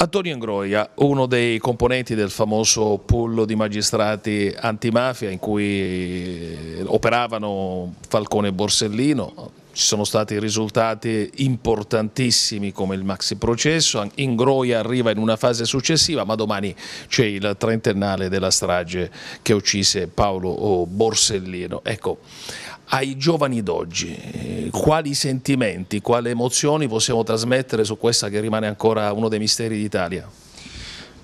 Antonio Ingroia, uno dei componenti del famoso pullo di magistrati antimafia in cui eh, operavano Falcone e Borsellino, ci sono stati risultati importantissimi come il maxi processo, Ingroia arriva in una fase successiva ma domani c'è il trentennale della strage che uccise Paolo oh, Borsellino. Ecco, ai giovani d'oggi, eh, quali sentimenti, quali emozioni possiamo trasmettere su questa che rimane ancora uno dei misteri d'Italia?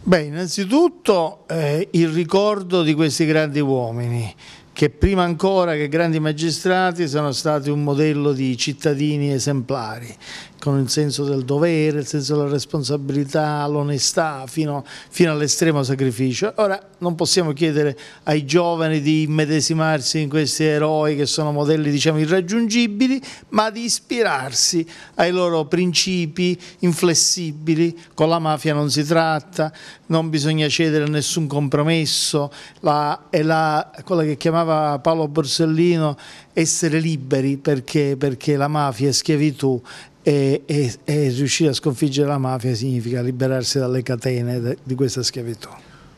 Beh, innanzitutto eh, il ricordo di questi grandi uomini, che prima ancora che grandi magistrati sono stati un modello di cittadini esemplari, con il senso del dovere, il senso della responsabilità, l'onestà, fino, fino all'estremo sacrificio. Ora non possiamo chiedere ai giovani di immedesimarsi in questi eroi che sono modelli diciamo, irraggiungibili, ma di ispirarsi ai loro principi inflessibili, con la mafia non si tratta, non bisogna cedere a nessun compromesso, la, è la, quella che chiamava amava Paolo Borsellino essere liberi perché, perché la mafia è schiavitù e, e, e, riuscire a sconfiggere la mafia significa liberarsi dalle catene de, di questa schiavitù.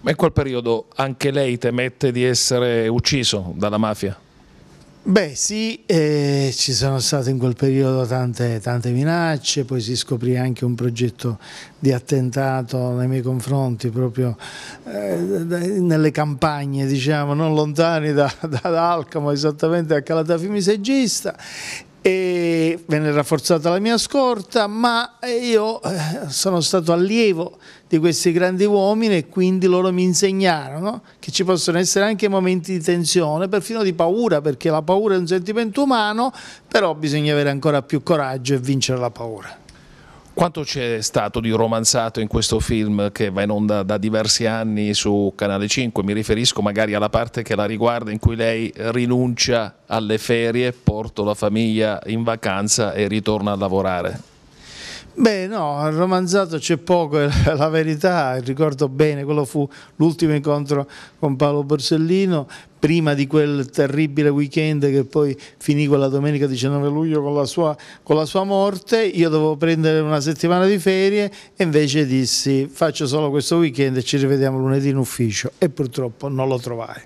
Ma in quel periodo anche lei temette di essere ucciso dalla mafia? Beh sì, eh, ci sono state in quel periodo tante, tante, minacce, poi si scoprì anche un progetto di attentato nei miei confronti proprio eh, nelle campagne, diciamo, non lontani da, da, da Alcamo, esattamente a Calatafimi Seggista e venne rafforzata la mia scorta, ma io eh, sono stato allievo di questi grandi uomini e quindi loro mi insegnarono che ci possono essere anche momenti di tensione, perfino di paura, perché la paura è un sentimento umano, però bisogna avere ancora più coraggio e vincere la paura. Quanto c'è stato di romanzato in questo film che va in onda da diversi anni su Canale 5? Mi riferisco magari alla parte che la riguarda in cui lei rinuncia alle ferie, porto la famiglia in vacanza e ritorna a lavorare. Beh no, il romanzato c'è poco, è la verità, ricordo bene, quello fu l'ultimo incontro con Paolo Borsellino, prima di quel terribile weekend che poi finì quella domenica 19 luglio con la, sua, con la sua, morte, io dovevo prendere una settimana di ferie e invece dissi faccio solo questo weekend e ci rivediamo lunedì in ufficio e purtroppo non lo trovai.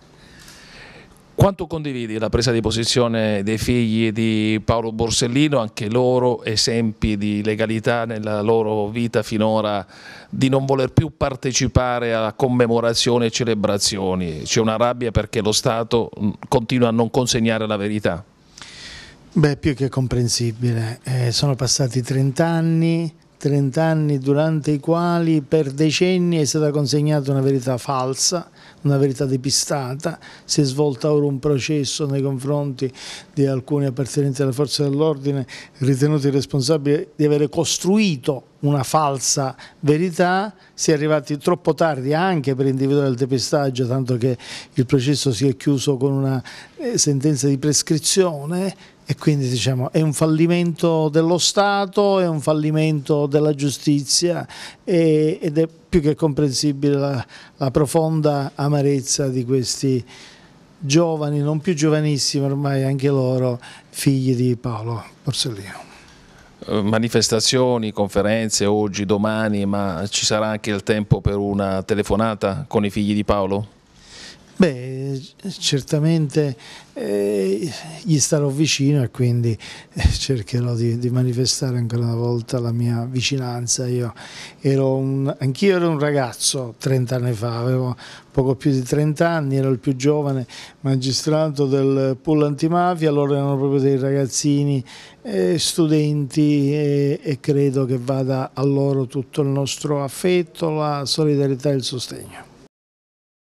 Quanto condividi la presa di posizione dei figli di Paolo Borsellino, anche loro esempi di legalità nella loro vita finora, di non voler più partecipare a commemorazioni e celebrazioni? C'è una rabbia perché lo Stato mm, continua a non consegnare la verità? Beh, più che comprensibile. Eh, sono passati 30 anni, 30 anni durante i quali per decenni è stata consegnata una verità falsa una verità depistata, si è svolto ora un processo nei confronti di alcuni appartenenti alle forze dell'ordine ritenuti responsabili di avere costruito una falsa verità, si è arrivati troppo tardi anche per individuare il depistaggio, tanto che il processo si è chiuso con una eh, sentenza di prescrizione e quindi diciamo è un fallimento dello Stato, è un fallimento della giustizia ed è più che comprensibile la, la profonda amarezza di questi giovani, non più giovanissimi ormai anche loro, figli di Paolo Borsellino. Eh, manifestazioni, conferenze oggi, domani, ma ci sarà anche il tempo per una telefonata con i figli di Paolo? Beh, certamente eh, gli starò vicino e quindi eh, cercherò di, di, manifestare ancora una volta la mia vicinanza. Io ero un, anch'io ero un ragazzo 30 anni fa, avevo poco più di 30 anni, ero il più giovane magistrato del pool antimafia, allora erano proprio dei ragazzini eh, studenti e, e credo che vada a loro tutto il nostro affetto, la solidarietà e il sostegno.